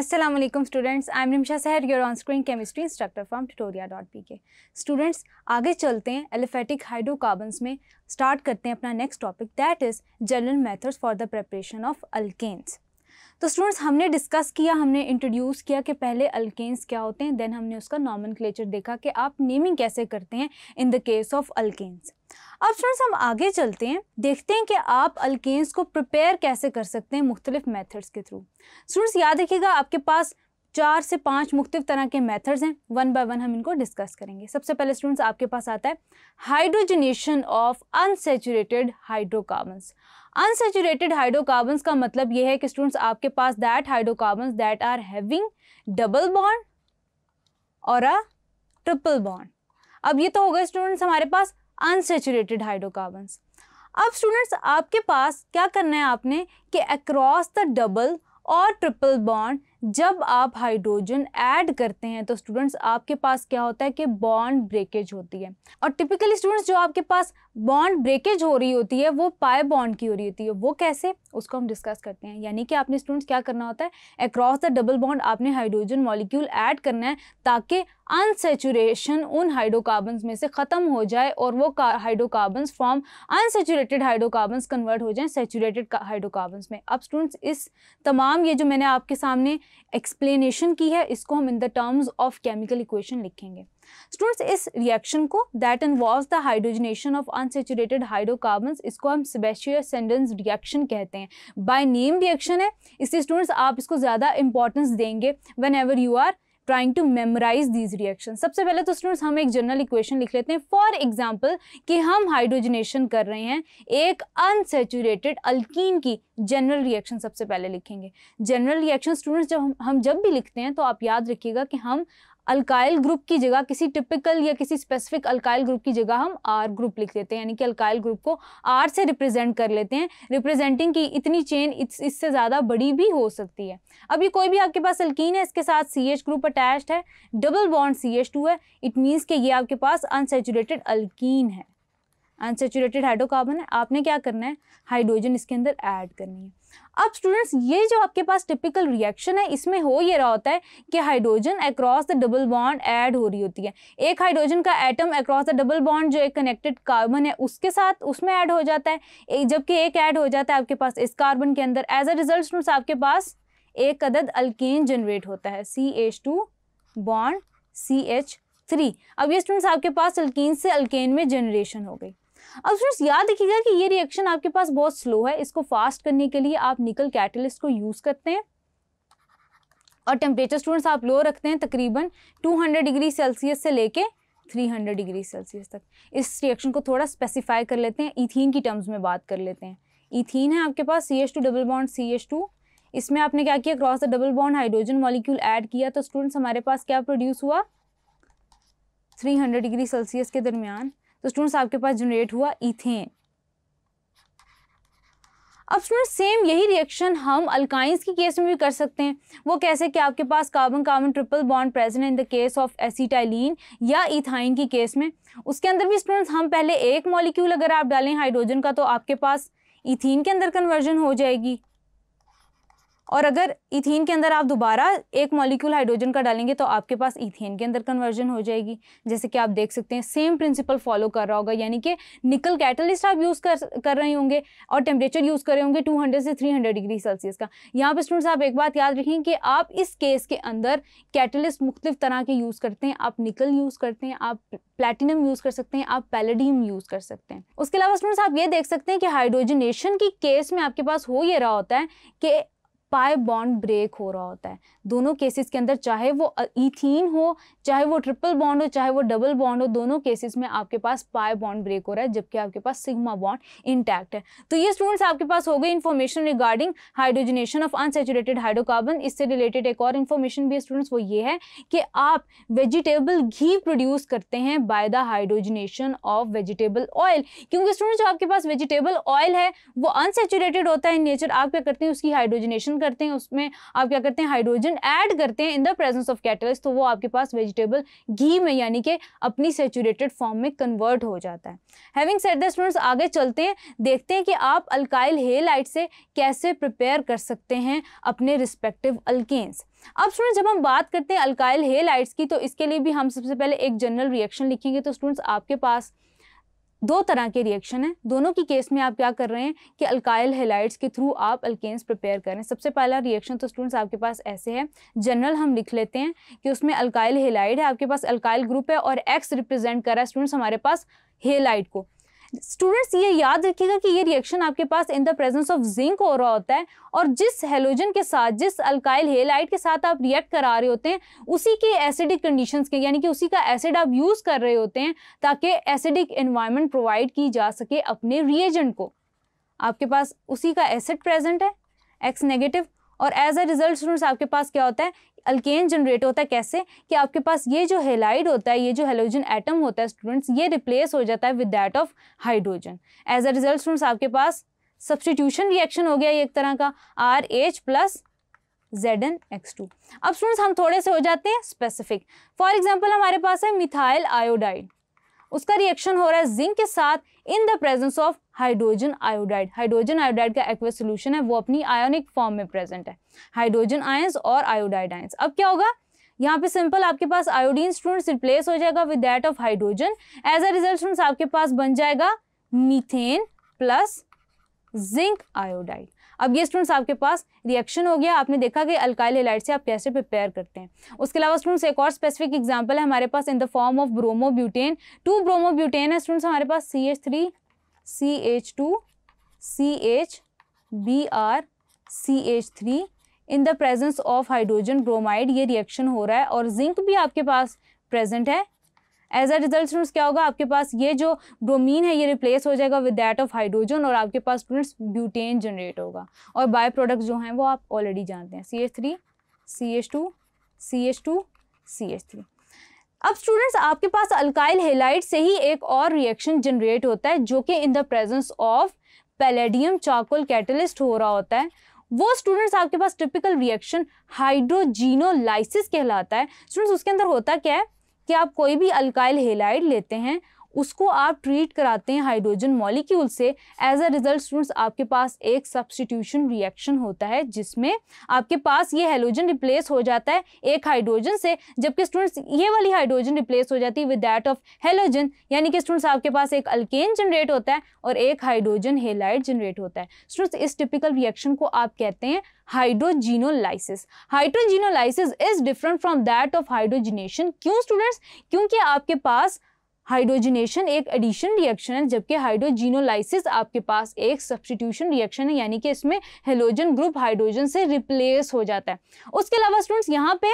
Aslam students I am Nimsha Sahar your on screen chemistry instructor from Tutoria dot P K students आगे चलते हैं aliphatic hydrocarbons में start करते हैं अपना next topic that is general methods for the preparation of alkanes तो students हमने discuss किया हमने इंट्रोड्यूस किया कि पहले अल्केन्स क्या होते हैं देन हमने उसका नॉमन देखा कि आप नेमिंग कैसे करते हैं in the case of alkanes अब स्टूडेंट्स हम आगे चलते हैं देखते हैं कि आप अल्केन्स को प्रिपेयर कैसे कर सकते हैं मुख्तलिफ मेथड्स के थ्रू स्टूडेंट्स याद रखिएगा आपके पास चार से पांच मुख्तफ तरह के मेथड्स हैं वन बाय वन हम इनको डिस्कस करेंगे सबसे पहले स्टूडेंट्स आपके पास आता है hydrogenation of unsaturated hydrocarbons unsaturated hydrocarbons का मतलब यह है कि स्टूडेंट्स आपके पास that hydrocarbons that are having double bond और अ ट्रिपल बॉन्ड अब ये तो हो गए स्टूडेंट्स हमारे पास अनसेचुरेटेड हाइड्रोकार्बन अब स्टूडेंट्स आपके पास क्या करना है आपने कि अक्रॉस द डबल और ट्रिपल बॉन्ड जब आप हाइड्रोजन ऐड करते हैं तो स्टूडेंट्स आपके पास क्या होता है कि बॉन्ड ब्रेकेज होती है और टिपिकली स्टूडेंट्स जो आपके पास बॉन्ड ब्रेकेज हो रही होती है वो पाए बॉन्ड की हो रही होती है वो कैसे उसको हम डिस्कस करते हैं यानी कि आपने स्टूडेंट्स क्या करना होता है अक्रॉस द डबल बॉन्ड आपने हाइड्रोजन मॉलिक्यूल ऐड करना है ताकि अनसेचुरेशन उन हाइड्रोकार्बन में से ख़त्म हो जाए और वो hydrocarbons from unsaturated hydrocarbons convert हो जाए सेचुरेटेड हाइड्रोकार्बन्स में अब स्टूडेंट्स इस तमाम ये जो मैंने आपके सामने एक्सप्लेनेशन की है इसको हम in the terms of chemical equation लिखेंगे स्टूडेंट्स इस रिएक्शन को that involve the hydrogenation of unsaturated hydrocarbon इसको हम सेबेशियर सेंडेंस रिएक्शन कहते हैं बाय नेम रिएक्शन है इसलिए स्टूडेंट्स आप इसको ज़्यादा इंपॉर्टेंस देंगे whenever you are trying to memorise these reaction सबसे पहले तो स्टूडेंट्स हम एक जनरल इक्वेशन लिख लेते हैं फॉर एग्जाम्पल कि हम हाइड्रोजनेशन कर रहे हैं एक अनसेचुरेटेड अल्कीन की जनरल रिएक्शन सबसे पहले लिखेंगे जनरल रिएक्शन स्टूडेंट्स जब हम हम जब भी लिखते हैं तो आप याद रखिएगा कि हम अल्काइल ग्रुप की जगह किसी टिपिकल या किसी स्पेसिफिक अल्काइल ग्रुप की जगह हम आर ग्रुप लिख लेते हैं यानी कि अल्काइल ग्रुप को आर से रिप्रेजेंट कर लेते हैं रिप्रेजेंटिंग की इतनी चेन इससे इस ज़्यादा बड़ी भी हो सकती है अब ये कोई भी आपके पास अल्कीन है इसके साथ सी एच ग्रुप अटैच्ड है double bond C H two है इट मीन्स कि ये आपके पास अनसेचुरेटेड अल्कीन है अनसेचुरेटेड हाइड्रोकार्बन है आपने क्या करना है हाइड्रोजन इसके अंदर ऐड करनी है अब स्टूडेंट्स ये जो आपके पास टिपिकल रिएक्शन है इसमें हो ये रहा होता है कि hydrogen across the double bond add हो रही होती है एक हाइड्रोजन का atom across the double bond जो एक कनेक्टेड कार्बन है उसके साथ उसमें ऐड हो जाता है जबकि एक ऐड हो जाता है आपके पास इस कार्बन के अंदर एज अ रिजल्ट स्टूडेंट्स आपके पास एक अदद अल्केन जनरेट होता है C H two bond C H three अब ये स्टूडेंट्स आपके पास अल्कीन से अल्केन में जनरेशन हो गई अब स्टूडेंट्स याद रखिएगा कि ये रिएक्शन आपके पास बहुत स्लो है इसको फास्ट करने के लिए आप निकल कैटलिस्ट को यूज़ करते हैं और टेम्परेचर स्टूडेंट्स आप लो रखते हैं तकरीबन 200 डिग्री सेल्सियस से लेके 300 डिग्री सेल्सियस तक इस रिएक्शन को थोड़ा स्पेसिफाई कर लेते हैं इथीन की टर्म्स में बात कर लेते हैं इथीन है आपके पास C H two double bond C H two इसमें आपने क्या किया cross the double bond hydrogen molecule add किया तो स्टूडेंट्स हमारे पास क्या प्रोड्यूस हुआ 300 डिग्री सेल्सियस के दरमियान तो स्टूडेंट्स आपके पास जनरेट हुआ इथेन अब स्टूडेंट सेम यही रिएक्शन हम अल्काइंस की केस में भी कर सकते हैं वो कैसे कि आपके पास carbon carbon triple bond present in the case of acetylene या इथाइन की केस में उसके अंदर भी स्टूडेंट्स हम पहले एक मॉलिक्यूल अगर आप डालें हाइड्रोजन का तो आपके पास इथीन के अंदर कन्वर्जन हो जाएगी और अगर इथेन के अंदर आप दोबारा एक मॉलिक्यूल हाइड्रोजन का डालेंगे तो आपके पास इथेन के अंदर कन्वर्जन हो जाएगी जैसे कि आप देख सकते हैं सेम प्रिंसिपल फॉलो कर रहा होगा यानी कि निकल कैटलिस्ट आप यूज़ कर कर रहे होंगे और टेम्परेचर यूज़ कर रहे होंगे 200 से 300 डिग्री सेल्सियस का यहाँ पर स्टूडेंट्स आप एक बात याद रखें कि आप इस केस के अंदर कैटलिस्ट मुख्तफ तरह के यूज़ करते हैं आप निकल यूज़ करते हैं आप प्लेटिनम यूज़ कर सकते हैं आप पैलेडियम यूज़ कर सकते हैं उसके अलावा स्टूडेंट्स आप ये देख सकते हैं कि हाइड्रोजनेशन की केस में आपके पास हो ये रहा होता है कि पाए बॉन्ड ब्रेक हो रहा होता है दोनों केसेस के अंदर चाहे वो इथीन हो चाहे वो ट्रिपल बॉन्ड हो चाहे वो डबल बॉन्ड हो दोनों केसेस में आपके पास पाए बॉन्ड ब्रेक हो रहा है जबकि आपके पास सिग्मा बॉन्ड इंटैक्ट है तो ये स्टूडेंट्स आपके पास हो गई information regarding hydrogenation of unsaturated hydrocarbon इससे रिलेटेड एक और इन्फॉर्मेशन भी स्टूडेंट्स वो ये है कि आप वेजिटेबल घी प्रोड्यूस करते हैं by the hydrogenation of vegetable oil क्योंकि स्टूडेंट्स जो आपके पास वेजिटेबल ऑयल है वो अनसेचुरेटेड होता है नेचर आप क्या करते हैं उसकी हाइड्रोजनेशन करते हैं उसमें आप क्या करते हैं हाइड्रोजन ऐड करते हैं in the presence of catalyst तो वो आपके पास वेजिटेबल घी में यानी कि अपनी सेचुरेटेड फॉर्म में कन्वर्ट हो जाता है हैविंग सेट द स्टूडेंट्स आगे चलते हैं देखते हैं कि आप अल्काइल हेलाइट से कैसे प्रिपेयर कर सकते हैं अपने रिस्पेक्टिव अल्केन्स अब स्टूडेंट्स जब हम बात करते हैं अल्काइल हेलाइट्स की तो इसके लिए भी हम सबसे पहले एक जनरल रिएक्शन लिखेंगे तो स्टूडेंट्स आपके पास दो तरह के रिएक्शन हैं दोनों की केस में आप क्या कर रहे हैं कि अल्काइल हेलाइट्स के थ्रू आप अल्केन्स प्रिपेयर करें सबसे पहला रिएक्शन तो स्टूडेंट्स आपके पास ऐसे है जनरल हम लिख लेते हैं कि उसमें अल्काइल हेलाइड है आपके पास अल्काइल ग्रुप है और एक्स रिप्रेजेंट कर रहा है स्टूडेंट्स हमारे पास हेलाइट को स्टूडेंट्स ये याद रखिएगा कि ये रिएक्शन आपके पास in the presence of zinc हो रहा होता है और जिस हेलोजन के साथ जिस अल्काइल हेलाइट के साथ आप रिएक्ट करा रहे होते हैं उसी के एसिडिक कंडीशंस के यानी कि उसी का एसिड आप यूज़ कर रहे होते हैं ताकि एसिडिक इन्वायरमेंट प्रोवाइड की जा सके अपने रिएजेंट को आपके पास उसी का एसिड प्रेजेंट है एक्स नेगेटिव और एज अ रिजल्ट स्टूडेंट्स आपके पास क्या होता है अल्केन जनरेट होता है कैसे कि आपके पास ये जो हेलाइड होता है ये जो हेलोजन एटम होता है स्टूडेंट्स ये रिप्लेस हो जाता है with that of hydrogen as a result students आपके पास सब्सटीट्यूशन रिएक्शन हो गया ये एक तरह का R H plus Z N X two अब स्टूडेंट्स हम थोड़े से हो जाते हैं स्पेसिफिक फॉर एग्जाम्पल हमारे पास है मिथाइल आयोडाइड उसका रिएक्शन हो रहा है जिंक के साथ in the presence of hydrogen iodide hydrogen iodide का एक्वे सोल्यूशन है वो अपनी आयोनिक फॉर्म में प्रेजेंट है हाइड्रोजन आयंस और आयोडाइड आयंस अब क्या होगा यहाँ पे सिंपल आपके पास आयोडीन स्टूडेंट रिप्लेस हो जाएगा with that of hydrogen as a result students आपके पास बन जाएगा मीथेन प्लस जिंक आयोडाइड अब ये स्टूडेंट्स आपके पास रिएक्शन हो गया आपने देखा कि अल्काइल हेलाइट से आप कैसे प्रिपेयर करते हैं उसके अलावा स्टूडेंट्स एक और स्पेसिफिक एग्जाम्पल है हमारे पास in the form of bromobutane two bromobutane है स्टूडेंट्स हमारे पास C H three C H two C H B R C H three in the presence of hydrogen bromide ये रिएक्शन हो रहा है और जिंक भी आपके पास प्रेजेंट है एज अ रिजल्ट स्टूडेंट्स क्या होगा आपके पास ये जो ब्रोमीन है ये रिप्लेस हो जाएगा विद डैट ऑफ हाइड्रोजन और आपके पास स्टूडेंट्स ब्यूटेन जनरेट होगा और बाय प्रोडक्ट जो हैं वो आप ऑलरेडी जानते हैं C H three C H two C H two C H three अब स्टूडेंट्स आपके पास अल्काइल हेलाइट से ही एक और रिएक्शन जनरेट होता है जो कि in the presence of palladium charcoal catalyst हो रहा होता है वो स्टूडेंट्स आपके पास टिपिकल रिएक्शन हाइड्रोजीनोलाइसिस कहलाता है स्टूडेंट्स उसके अंदर होता क्या है कि आप कोई भी अल्काइल हेलाइड लेते हैं उसको आप ट्रीट कराते हैं हाइड्रोजन मॉलिक्यूल से एज अ रिजल्ट स्टूडेंट्स आपके पास एक सब्सटीट्यूशन रिएक्शन होता है जिसमें आपके पास ये हेलोजन रिप्लेस हो जाता है एक हाइड्रोजन से जबकि स्टूडेंट्स ये वाली हाइड्रोजन रिप्लेस हो जाती है विद डैट ऑफ हेलोजन यानी कि स्टूडेंट्स आपके पास एक अल्केन जनरेट होता है और एक हाइड्रोजन हेलाइट जनरेट होता है स्टूडेंट्स इस टिपिकल रिएक्शन को आप कहते हैं hydrogenolysis hydrogenolysis is different from that of hydrogenation क्यों स्टूडेंट्स क्योंकि आपके पास हाइड्रोजिनेशन एक एडिशन रिएक्शन है जबकि हाइड्रोजीनोलाइसिस आपके पास एक सब्सटीट्यूशन रिएक्शन है यानी कि इसमें हेलोजन ग्रुप हाइड्रोजन से रिप्लेस हो जाता है उसके अलावा स्टूडेंट्स यहाँ पे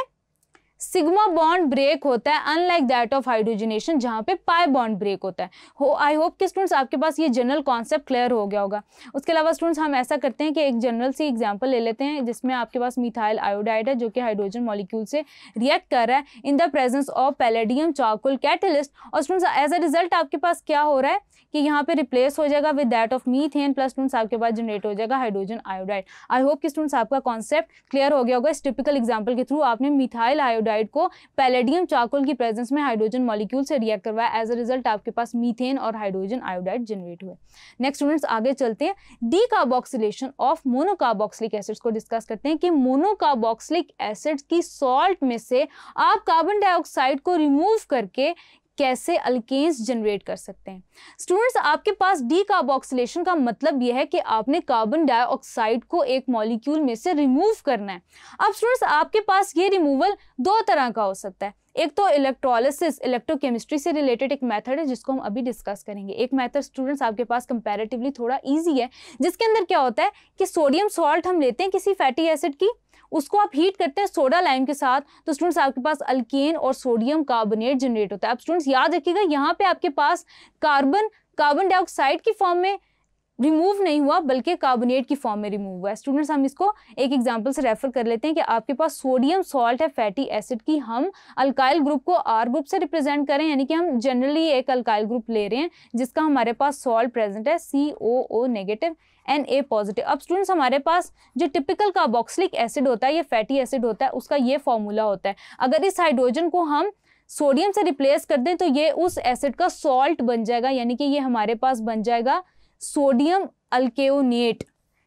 सिग्मा बॉन्ड ब्रेक होता है अनलाइक दैट ऑफ हाइड्रोजनेशन जहाँ पे पाई बॉन्ड ब्रेक होता है हो आई होप कि स्टूडेंट्स आपके पास ये जनरल कॉन्सेप्ट क्लियर हो गया होगा उसके अलावा स्टूडेंट्स हम ऐसा करते हैं कि एक जनरल सी एग्जांपल ले लेते हैं जिसमें आपके पास मिथाइल आयोडाइड है जो कि हाइड्रोजन मॉलिक्यूल से रिएक्ट कर रहा है in the presence of palladium charcoal catalyst और स्टूडेंट्स एज अ रिजल्ट आपके पास क्या हो रहा है कि यहाँ पे रिप्लेस हो जाएगा with that of methane plus students आपके पास जनरेट हो जाएगा हाइड्रोजन आयोडाइड आई होप कि स्टूडेंट्स आपका कॉन्सेप्ट क्लियर हो गया होगा इस टिपिकल एग्जाम्पल के थ्रू आपने मिथाइल आयोडाइड आयोडाइड को पैलेडियम चाकोल की प्रेजेंस में हाइड्रोजन मॉलिक्यूल से रिएक्ट करवाया एज अ रिजल्ट आपके पास मीथेन और हाइड्रोजन आयोडाइड जनरेट हुए नेक्स्ट स्टूडेंट्स आगे चलते हैं decarboxylation of monocarboxylic acids को डिस्कस करते हैं कि मोनोकार्बोक्सिलिक एसिड की सॉल्ट में से आप कार्बन डाइऑक्साइड को रिमूव करके कैसे अल्केन्स जनरेट कर सकते हैं स्टूडेंट्स आपके पास डी कार्बोक्सिलेशन का मतलब यह है कि आपने कार्बन डाइऑक्साइड को एक मॉलिक्यूल में से रिमूव करना है अब स्टूडेंट्स आपके पास ये रिमूवल दो तरह का हो सकता है एक तो इलेक्ट्रोलिसिस इलेक्ट्रोकेमिस्ट्री से रिलेटेड एक मेथड है जिसको हम अभी डिस्कस करेंगे एक मेथड स्टूडेंट्स आपके पास कंपैरेटिवली थोड़ा इजी है जिसके अंदर क्या होता है कि सोडियम सॉल्ट हम लेते हैं किसी फैटी एसिड की उसको आप हीट करते हैं सोडा लाइम के साथ तो स्टूडेंट्स आपके पास अल्केन और सोडियम कार्बोनेट जनरेट होता है आप स्टूडेंट्स याद रखिएगा यहाँ पे आपके पास कार्बन कार्बन डाइऑक्साइड की फॉर्म में रिमूव नहीं हुआ बल्कि कार्बोनेट की फॉर्म में रिमूव हुआ है स्टूडेंट्स हम इसको एक एग्जांपल से रेफर कर लेते हैं कि आपके पास सोडियम सॉल्ट है फैटी एसिड की हम अल्काइल ग्रुप को आर ग्रुप से रिप्रेजेंट करें यानी कि हम जनरली एक अल्काइल ग्रुप ले रहे हैं जिसका हमारे पास सॉल्ट प्रेजेंट है C O O negative N A positive अब स्टूडेंट्स हमारे पास जो टिपिकल कार्बोक्सिलिक एसिड होता है ये फैटी एसिड होता है उसका ये फॉर्मूला होता है अगर इस हाइड्रोजन को हम सोडियम से रिप्लेस कर दें तो ये उस एसिड का सॉल्ट बन जाएगा यानी कि ये हमारे पास बन जाएगा सोडियम अल्केोनेट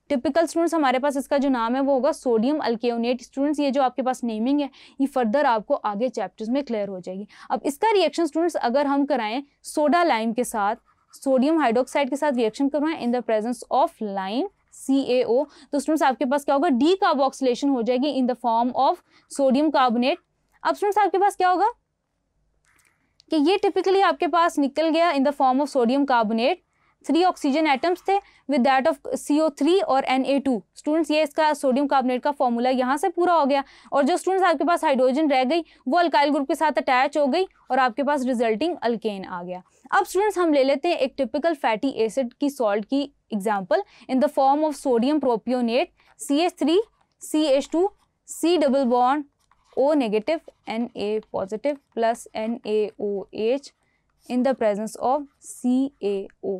टिपिकल स्टूडेंट्स हमारे पास इसका जो नाम है वो होगा सोडियम अल्केोनेट स्टूडेंट्स ये जो आपके पास नेमिंग है ये फर्दर आपको आगे चैप्टर्स में क्लियर हो जाएगी अब इसका रिएक्शन स्टूडेंट्स अगर हम कराएं सोडा लाइम के साथ सोडियम हाइड्रोक्साइड के साथ रिएक्शन करवाएं in the presence of lime C A O तो स्टूडेंट्स आपके पास क्या होगा डी कार्बोक्सिलेशन हो जाएगी in the form of sodium carbonate अब स्टूडेंट्स आपके पास क्या होगा कि ये टिपिकली आपके पास निकल गया in the form of sodium carbonate three oxygen atoms थे with that of C O three और एन ए टू स्टूडेंट्स ये इसका सोडियम कार्बोनेट का फॉर्मूला यहाँ से पूरा हो गया और जो स्टूडेंट्स आपके पास हाइड्रोजन रह गई वो अल्काइल ग्रुप के साथ अटैच हो गई और आपके पास रिजल्टिंग अल्केन आ गया अब स्टूडेंट्स हम ले लेते हैं एक टिपिकल फैटी एसिड की सॉल्ट की example in the form of sodium propionate C H three C H two C double bond N A O H in the presence of C A O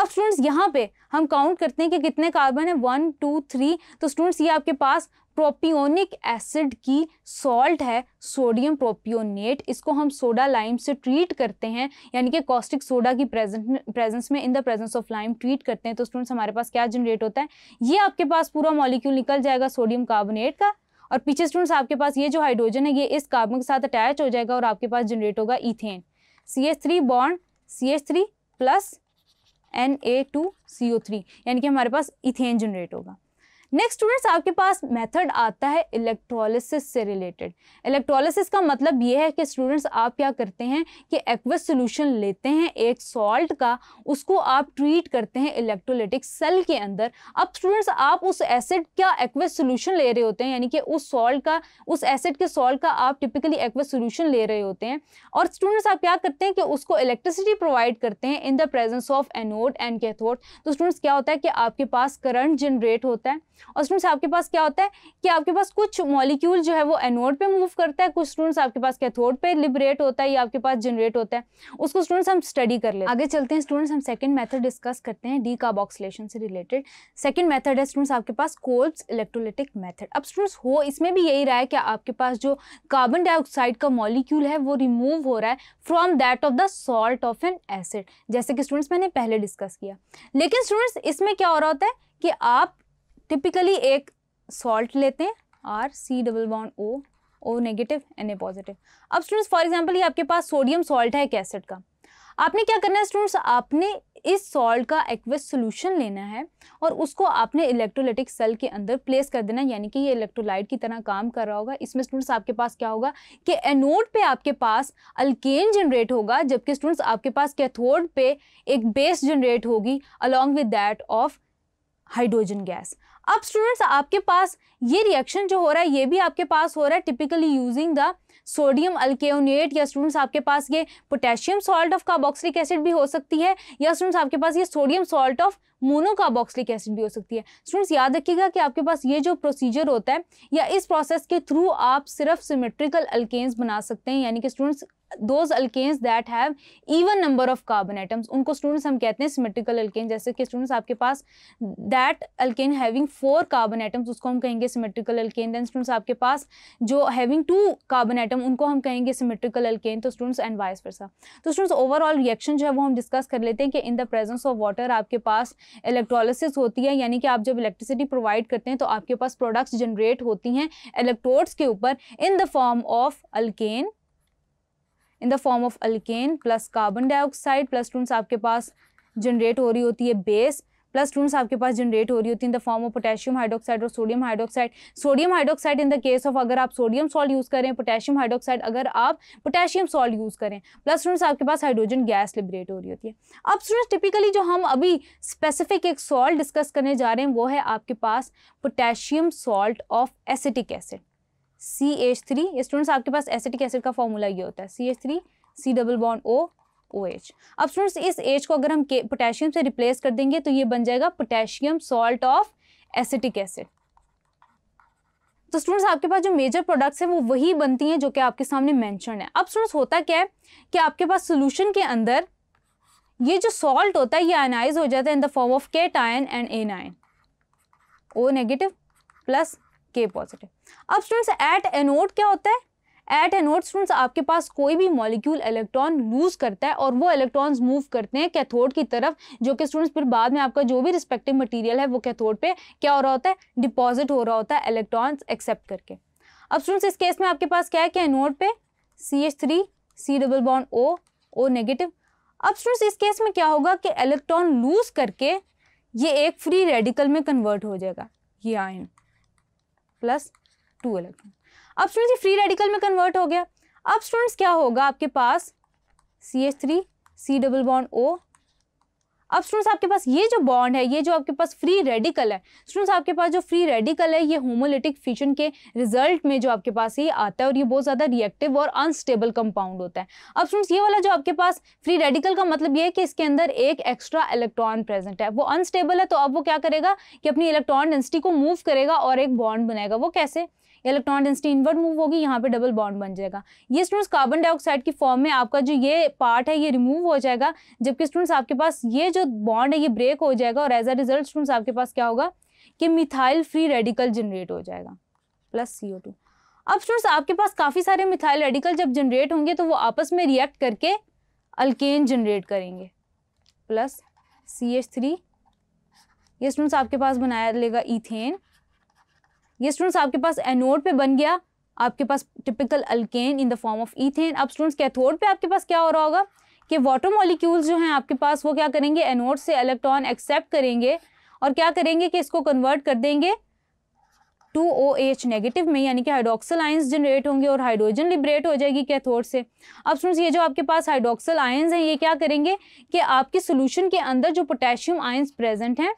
अब students यहाँ पे हम count करते हैं कि कितने कार्बन है वन टू थ्री तो स्टूडेंट्स ये आपके पास प्रोपियोनिक एसिड की सॉल्ट है सोडियम प्रोपियोनेट इसको हम सोडा लाइम से ट्रीट करते हैं यानी कि कॉस्टिक सोडा की प्रेजेंट प्रेजेंस में in the presence of lime treat करते हैं तो स्टूडेंट्स हमारे पास क्या जनरेट होता है ये आपके पास पूरा मॉलिक्यूल निकल जाएगा सोडियम कार्बोनेट का और पीछे स्टूडेंट्स आपके पास ये जो हाइड्रोजन है ये इस कार्बन के साथ अटैच हो जाएगा और आपके पास जनरेट होगा ethane C S three bond C S three plus N A two C O three यानी कि हमारे पास इथेन जनरेट होगा नेक्स्ट स्टूडेंट्स आपके पास मेथड आता है इलेक्ट्रोलिसिस से रिलेटेड इलेक्ट्रोलिसिस का मतलब ये है कि स्टूडेंट्स आप क्या करते हैं कि एक्वस सोल्यूशन लेते हैं एक सॉल्ट का उसको आप ट्रीट करते हैं इलेक्ट्रोलिटिक सेल के अंदर अब स्टूडेंट्स आप उस एसिड का एक्वस सोल्यूशन ले रहे होते हैं यानी कि उस सॉल्ट का उस एसिड के सॉल्ट का आप टिपिकली एक्वस सोल्यूशन ले रहे होते हैं और स्टूडेंट्स आप क्या करते हैं कि उसको इलेक्ट्रिसिटी प्रोवाइड करते हैं in the presence of anode and cathode तो स्टूडेंट्स क्या होता है कि आपके पास करंट जनरेट होता है और स्टूडेंट्स आपके पास क्या होता है कि आपके पास कुछ मॉलिक्यूल जो है वो एनोड पे मूव करता है कुछ स्टूडेंट्स आपके पास कैथोड पे लिबरेट होता है या आपके पास जनरेट होता है उसको स्टूडेंट्स हम स्टडी कर ले आगे चलते हैं स्टूडेंट्स हम सेकंड मेथड डिस्कस करते हैं डी से रिलेटेड सेकंड मेथड है स्टूडेंट्स आपके पास कोल्स इलेक्ट्रोलिटिक मेथड अब स्टूडेंट्स हो इसमें भी यही रहा है कि आपके पास जो कार्बन डाइऑक्साइड का मॉलिक्यूल है वो रिमूव हो रहा है from that of the salt of an acid जैसे कि स्टूडेंट्स मैंने पहले डिस्कस किया लेकिन स्टूडेंट्स इसमें क्या हो रहा होता है कि आप टिपिकली एक सॉल्ट लेते हैं R C double bond O O negative N A positive अब स्टूडेंट्स फॉर एग्जांपल ये आपके पास सोडियम सॉल्ट है एक एसिड का आपने क्या करना है स्टूडेंट्स आपने इस सॉल्ट का एक्वस सोल्यूशन लेना है और उसको आपने इलेक्ट्रोलाइटिक सेल के अंदर प्लेस कर देना यानी कि ये इलेक्ट्रोलाइट की तरह काम कर रहा होगा इसमें स्टूडेंट्स आपके पास क्या होगा कि एनोड पे आपके पास अल्केन जनरेट होगा जबकि स्टूडेंट्स आपके पास कैथोड पे एक बेस जनरेट होगी along with that of hydrogen gas अब स्टूडेंट्स आपके पास ये रिएक्शन जो हो रहा है ये भी आपके पास हो रहा है typically using the sodium alkanoate या स्टूडेंट्स आपके पास ये potassium salt of carboxylic acid भी हो सकती है या स्टूडेंट्स आपके पास ये sodium salt of mono carboxylic acid भी हो सकती है स्टूडेंट्स याद रखिएगा कि आपके पास ये जो प्रोसीजर होता है या इस प्रोसेस के थ्रू आप सिर्फ सिमेट्रिकल अल्केन्स बना सकते हैं यानी कि students those alkanes that have even number of carbon items उनको स्टूडेंट्स हम कहते हैं सिमेट्रिकल अल्केन जैसे कि स्टूडेंट्स आपके पास that alkane having four carbon items उसको हम कहेंगे सिमेट्रिकल अल्केन देन स्टूडेंट्स आपके पास जो हैविंग टू कार्बन एटम उनको हम कहेंगे सिमेट्रिकल अल्केन तो स्टूडेंट्स एंड वाइस वर्सा तो स्टूडेंट्स ओवरऑल रिएक्शन जो है वो हम डिस्कस कर लेते हैं कि in the presence of water आपके पास इलेक्ट्रोलिसिस होती है यानी कि आप जब इलेक्ट्रिसिटी प्रोवाइड करते हैं तो आपके पास प्रोडक्ट्स जनरेट होती हैं इलेक्ट्रोड्स के ऊपर in the form of alkane in the form of alkane plus carbon dioxide plus students आपके पास जनरेट हो रही होती है बेस प्लस स्टूडेंट्स आपके पास जनरेट हो रही होती है in the form of potassium hydroxide और sodium hydroxide sodium hydroxide in the case of अगर आप सोडियम सॉल्ट यूज़ करें पोटेशियम हाइड्रोक्साइड अगर आप पोटेशियम सॉल्ट यूज़ करें प्लस स्टूडेंट्स आपके पास हाइड्रोजन गैस लिबरेट हो रही होती है अब स्टूडेंट्स टिपिकली जो हम अभी स्पेसिफिक एक सॉल्ट डिस्कस करने जा रहे हैं वो है आपके पास potassium salt of acetic acid C H three students आपके पास एसिटिक एसिड का फॉर्मूला ये होता है C H three C double bond O O H अब स्टूडेंट्स इस एच को अगर हम पोटेशियम से रिप्लेस कर देंगे तो ये बन जाएगा potassium salt of acetic acid तो स्टूडेंट्स आपके पास जो मेजर प्रोडक्ट्स हैं वो वही बनती हैं जो कि आपके सामने मैंशन है अब स्टूडेंट्स होता क्या है कि आपके पास सोल्यूशन के अंदर ये जो सॉल्ट होता है ये आयनाइज हो जाता है in the form of cation and anion O negative plus K positive अब स्टूडेंट्स एट एनोड क्या होता है एट एनोड स्टूडेंट्स आपके पास कोई भी मॉलिक्यूल इलेक्ट्रॉन लूज करता है और वो इलेक्ट्रॉन्स मूव करते हैं कैथोड की तरफ जो कि स्टूडेंट्स फिर बाद में आपका जो भी रिस्पेक्टिव मटीरियल है वो कैथोड पे क्या हो रहा होता है डिपॉजिट हो रहा होता है इलेक्ट्रॉन्स एक्सेप्ट करके अब स्टूडेंट्स इस केस में आपके पास क्या है कि एनोड पे C H three C double bond O O negative अब स्टूडेंट्स इस केस में क्या होगा कि इलेक्ट्रॉन लूज करके ये एक फ्री रेडिकल में कन्वर्ट हो जाएगा ये आयन प्लस टू इलेक्ट्रॉन अब स्टूडेंट्स फ्री रेडिकल में कन्वर्ट हो गया अब स्टूडेंट्स क्या होगा आपके पास C H three C double bond O अब स्टूडेंट्स आपके पास ये जो बॉन्ड है ये जो आपके पास फ्री रेडिकल है स्टूडेंट्स आपके पास जो फ्री रेडिकल है ये होमोलिटिक फ्यूजन के रिजल्ट में जो आपके पास ये आता है और ये बहुत ज़्यादा रिएक्टिव और अनस्टेबल कंपाउंड होता है अब स्टूडेंट्स ये वाला जो आपके पास फ्री रेडिकल का मतलब ये है कि इसके अंदर एक एक्स्ट्रा इलेक्ट्रॉन प्रेजेंट है वो अनस्टेबल है तो अब वो क्या करेगा कि अपनी इलेक्ट्रॉन डेंसिटी को मूव करेगा और एक बॉन्ड बनाएगा वो कैसे इलेक्ट्रॉन डेंसिटी इनवर्ड मूव होगी यहाँ पे डबल बॉन्ड बन जाएगा ये स्टूडेंट्स कार्बन डाइऑक्साइड की फॉर्म में आपका जो ये पार्ट है ये रिमूव हो जाएगा जबकि स्टूडेंट्स आपके पास ये जो बॉन्ड है ये ब्रेक हो जाएगा और एज अ रिजल्ट स्टूडेंट्स आपके पास क्या होगा कि मिथाइल फ्री रेडिकल जनरेट हो जाएगा प्लस सी अब स्टूडेंट्स आपके पास काफ़ी सारे मिथाइल रेडिकल जब जनरेट होंगे तो वो आपस में रिएक्ट करके अल्केन जनरेट करेंगे प्लस सी एच थ्री ये स्टूडेंट्स आपके पास बनाया लेगा इथेन ये स्टूडेंट्स आपके पास एनोड पे बन गया आपके पास typical alkane in the form of ethane अब स्टूडेंट्स कैथोड पे आपके पास क्या हो रहा होगा कि वाटर मॉलिक्यूल्स जो हैं आपके पास वो क्या करेंगे एनोड से इलेक्ट्रॉन एक्सेप्ट करेंगे और क्या करेंगे कि इसको कन्वर्ट कर देंगे टू ओ एच नेगेटिव में यानी कि हाइड्रोक्सल आयंस जनरेट होंगे और हाइड्रोजन लिबरेट हो जाएगी कैथोड से अब स्टूडेंट्स ये जो आपके पास हाइड्रोक्सल आयंस हैं ये क्या करेंगे कि आपके सोल्यूशन के अंदर जो पोटेशियम आयंस प्रेजेंट हैं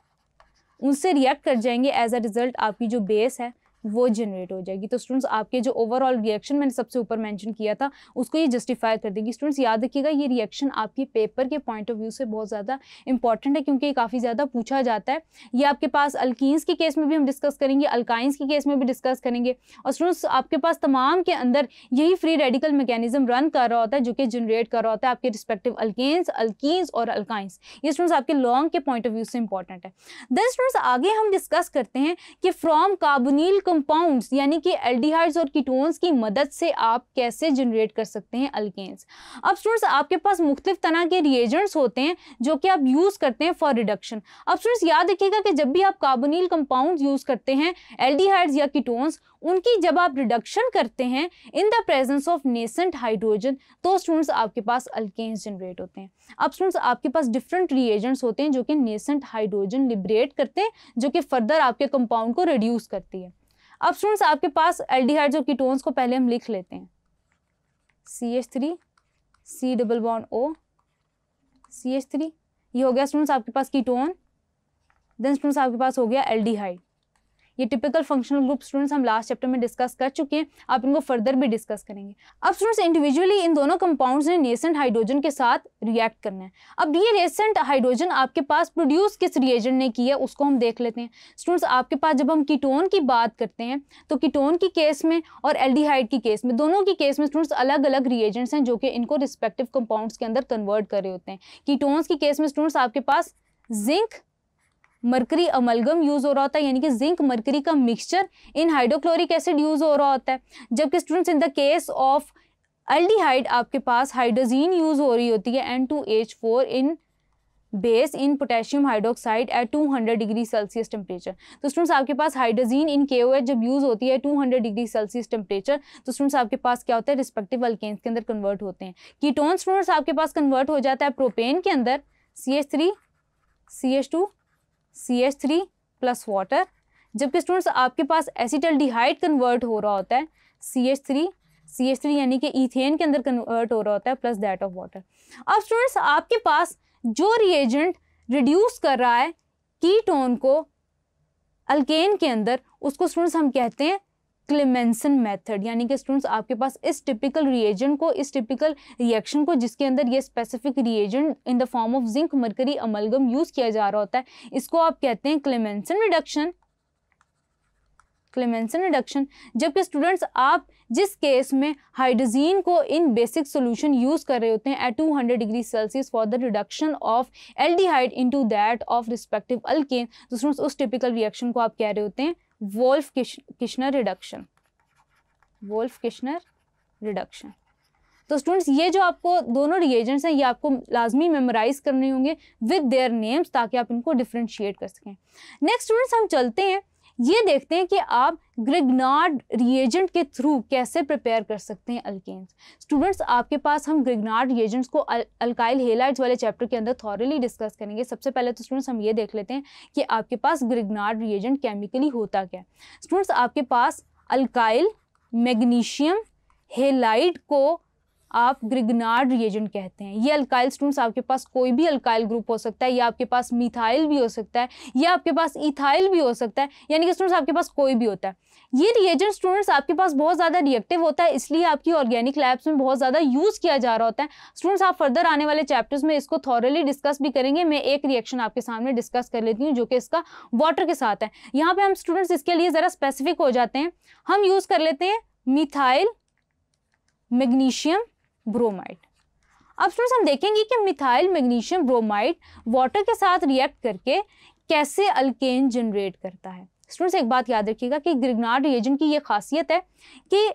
उनसे रिएक्ट कर जाएंगे एज अ रिज़ल्ट आपकी जो बेस है वो जनरेट हो जाएगी तो स्टूडेंट्स आपके जो ओवरऑल रिएक्शन मैंने सबसे ऊपर मैंशन किया था उसको ये जस्टिफाई कर देगी स्टूडेंट्स याद रखिएगा ये रिएक्शन आपके पेपर के पॉइंट ऑफ व्यू से बहुत ज़्यादा इंपॉर्टेंट है क्योंकि काफ़ी ज़्यादा पूछा जाता है ये आपके पास अल्किस के केस में भी हम डिस्कस करेंगे अल्काइंस के केस में भी डिस्कस करेंगे और स्टूडेंट्स आपके पास तमाम के अंदर यही फ्री रेडिकल मैकेनिज्म रन कर रहा होता है जो कि जनरेट कर रहा होता है आपके रिस्पेक्टिव अल्केन्स अल्किस और अल्काइंस ये स्टूडेंट्स आपके लॉन्ग के पॉइंट ऑफ व्यू से इंपॉर्टेंट है देन स्टूडेंट्स आगे हम डिस्कस करते हैं कि फ्रॉम कार्बोनिल को कंपाउंड्स यानी कि एल्डिहाइड्स और कीटोन्स की मदद से आप कैसे जनरेट कर सकते हैं अल्केन्स अब स्टूडेंट्स आपके पास मुख्तफ तरह के रिएजेंट्स होते हैं जो कि आप यूज़ करते हैं फॉर रिडक्शन अब स्टूडेंट्स याद रखिएगा कि जब भी आप कार्बोनील कंपाउंड यूज़ करते हैं एल्डिहाइड्स या कीटोन्स उनकी जब आप रिडक्शन करते हैं in the presence of nascent hydrogen तो स्टूडेंट्स आपके पास अल्केन्स जनरेट होते हैं अब स्टूडेंट्स आपके पास डिफरेंट रिएजेंट्स होते हैं जो कि नेसेंट हाइड्रोजन लिबरेट करते हैं जो कि फर्दर आपके कंपाउंड को रिड्यूस करती है अब स्टूडेंट्स आपके पास जो कीटोन्स को पहले हम लिख लेते हैं C H three C double one O C H three ये हो गया स्टूडेंट्स आपके पास कीटोन देन स्टूडेंट्स आपके पास हो गया एल्डिहाइड ये टिपिकल फंक्शनल ग्रुप स्टूडेंट्स हम लास्ट चैप्टर में डिस्कस कर चुके हैं आप इनको फर्दर भी डिस्कस करेंगे अब स्टूडेंट्स इंडिविजुअली इन दोनों कंपाउंड्स ने रेसेंट हाइड्रोजन के साथ रिएक्ट करना है अब ये रेसेंट हाइड्रोजन आपके पास प्रोड्यूस किस रिएजेंट ने किया उसको हम देख लेते हैं स्टूडेंट्स आपके पास जब हम कीटोन की बात करते हैं तो कीटोन की केस में और एल्डिहाइड की केस में दोनों की केस में स्टूडेंट्स अलग अलग रिएजेंट्स हैं जो कि इनको रिस्पेक्टिव कंपाउंड्स के अंदर कन्वर्ट कर रहे होते हैं कीटोन्स की केस में स्टूडेंट्स आपके पास जिंक मरकरी अमलगम यूज़ हो रहा होता है यानी कि जिंक मरकरी का mixture in hydrochloric acid use हो रहा होता है जबकि students in the case of aldehyde आपके पास हाइड्रोजीन यूज़ हो रही होती है N two H four in base in potassium hydroxide at 200 degree Celsius temperature तो स्टूडेंट्स आपके पास हाइड्रोजीन इन के जब यूज़ होती है 200 डिग्री सेल्सियस टेम्परेचर तो स्टूडेंट्स आपके पास क्या होता है रिस्पेक्टिव अल्केन्स के अंदर कन्वर्ट होते हैं कीटोन स्टूडेंट्स आपके पास कन्वर्ट हो जाता है प्रोपेन के अंदर C H three C H two C H three plus water जबकि स्टूडेंट्स आपके पास एसिटल डिहाइड कन्वर्ट हो रहा होता है C H three C H three यानी कि ईथेन के अंदर कन्वर्ट हो रहा होता है प्लस दैट ऑफ वाटर अब स्टूडेंट्स आपके पास जो रिएजेंट रिड्यूस कर रहा है कीटोन को अल्केन के अंदर उसको स्टूडेंट्स हम कहते हैं क्लेमेंसन मेथड यानी कि स्टूडेंट्स आपके पास इस टिपिकल रिएजेंट को इस टिपिकल रिएक्शन को जिसके अंदर ये specific reagent in the form of zinc mercury amalgam use किया जा रहा होता है इसको आप कहते हैं क्लेमेंसन रिडक्शन क्लेमेंसन रिडक्शन जबकि स्टूडेंट्स आप जिस केस में हाइड्रोजीन को इन बेसिक सॉल्यूशन यूज़ कर रहे होते हैं at 200 degree Celsius for the reduction of aldehyde into that of respective alkane तो स्टूडेंट्स उस टिपिकल रिएक्शन को आप कह रहे होते हैं Wolff Kishner reduction Wolff Kishner reduction तो स्टूडेंट्स ये जो आपको दोनों रिएजेंट्स हैं ये आपको लाजमी मेमोराइज करने होंगे विद देयर नेम्स ताकि आप इनको डिफ्रेंशिएट कर सकें नेक्स्ट स्टूडेंट्स हम चलते हैं ये देखते हैं कि आप ग्रिगनार्ड रिएजेंट के थ्रू कैसे प्रिपेयर कर सकते हैं अल्केन्स स्टूडेंट्स आपके पास हम ग्रिगनार्ड रिएजेंट्स को अल, अल्काइल हेलाइट्स वाले चैप्टर के अंदर थॉरली डिस्कस करेंगे सबसे पहले तो स्टूडेंट्स हम ये देख लेते हैं कि आपके पास ग्रिगनार्ड रिएजेंट केमिकली होता क्या स्टूडेंट्स आपके पास अल्काइल मैग्नीशियम हेलाइट को आप ग्रिगनार्ड रिएजेंट कहते हैं ये अल्काइल स्टूडेंट्स आपके पास कोई भी अल्काइल ग्रुप हो सकता है या आपके पास मिथाइल भी हो सकता है या आपके पास इथाइल भी हो सकता है यानी कि स्टूडेंट्स आपके पास कोई भी होता है ये रिएजेंट स्टूडेंट्स आपके पास बहुत ज़्यादा रिएक्टिव होता है इसलिए आपकी ऑर्गेनिक लैब्स में बहुत ज़्यादा यूज़ किया जा रहा होता है स्टूडेंट्स आप फर्दर आने वाले चैप्टर्स में इसको थॉरली डिस्कस भी करेंगे मैं एक रिएक्शन आपके सामने डिस्कस कर लेती हूँ जो कि इसका वाटर के साथ है यहाँ पर हम स्टूडेंट्स इसके लिए ज़रा स्पेसिफिक हो जाते हैं हम यूज़ कर लेते हैं मिथाइल मैग्नीशियम ब्रोमाइड अब स्टूडेंट्स हम देखेंगे कि मिथाइल मैग्नीशियम ब्रोमाइड वाटर के साथ रिएक्ट करके कैसे अल्केन जनरेट करता है स्टूडेंट्स एक बात याद रखिएगा कि ग्रिगनार्ड रिएजेंट की ये खासियत है कि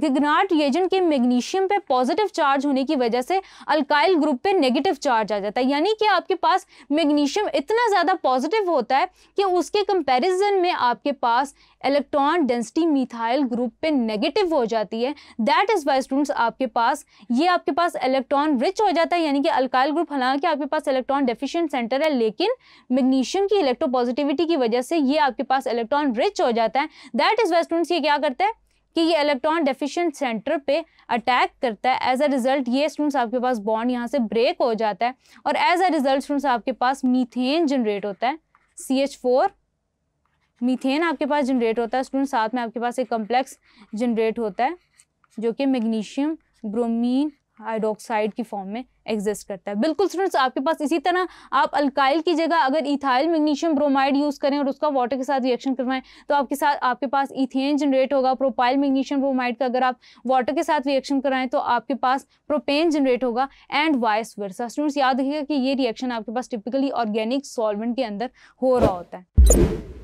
गिगनाट रिएजन के मैग्नीशियम पे पॉजिटिव चार्ज होने की वजह से अल्काइल ग्रुप पे नेगेटिव चार्ज आ जाता है यानी कि आपके पास मैग्नीशियम इतना ज़्यादा पॉजिटिव होता है कि उसके कंपैरिजन में आपके पास इलेक्ट्रॉन डेंसिटी मिथाइल ग्रुप पे नेगेटिव हो जाती है दैट इज़ वाई स्टूडेंट्स आपके पास ये आपके पास इलेक्ट्रॉन रिच हो जाता है यानी कि अल्काइल ग्रुप हालांकि आपके पास इलेक्ट्रॉन डेफिशियंट सेंटर है लेकिन मैग्नीशियम की इलेक्ट्रो पॉजिटिविटी की वजह से ये आपके पास इलेक्ट्रॉन रिच हो जाता है दैट इज़ वाई स्टूडेंट्स ये क्या करता है कि ये इलेक्ट्रॉन डेफिशिएंट सेंटर पे अटैक करता है एज अ रिजल्ट ये स्टूडेंट्स आपके पास बॉन्ड यहाँ से ब्रेक हो जाता है और एज अ रिजल्ट स्टूडेंट्स आपके पास मीथेन जनरेट होता है सी एच फोर मीथेन आपके पास जनरेट होता है स्टूडेंट साथ में आपके पास एक कम्प्लेक्स जनरेट होता है जो कि मैग्नीशियम ब्रोमीन हाइड्रोक्साइड की फॉर्म में एग्जिस्ट करता है बिल्कुल स्टूडेंट्स आपके पास इसी तरह आप अल्काइल की जगह अगर इथाइल मैग्नीशियम ब्रोमाइड यूज़ करें और उसका वाटर के साथ रिएक्शन करवाएं तो आपके साथ आपके पास इथेन जनरेट होगा प्रोपाइल मैग्नीशियम ब्रोमाइड का अगर आप वाटर के साथ रिएक्शन कराएं तो आपके पास प्रोपेन जनरेट होगा एंड वाइस वर्सा स्टूडेंट्स याद रखिएगा कि ये रिएक्शन आपके पास टिपिकली ऑर्गेनिक सॉल्वेंट के अंदर हो रहा होता है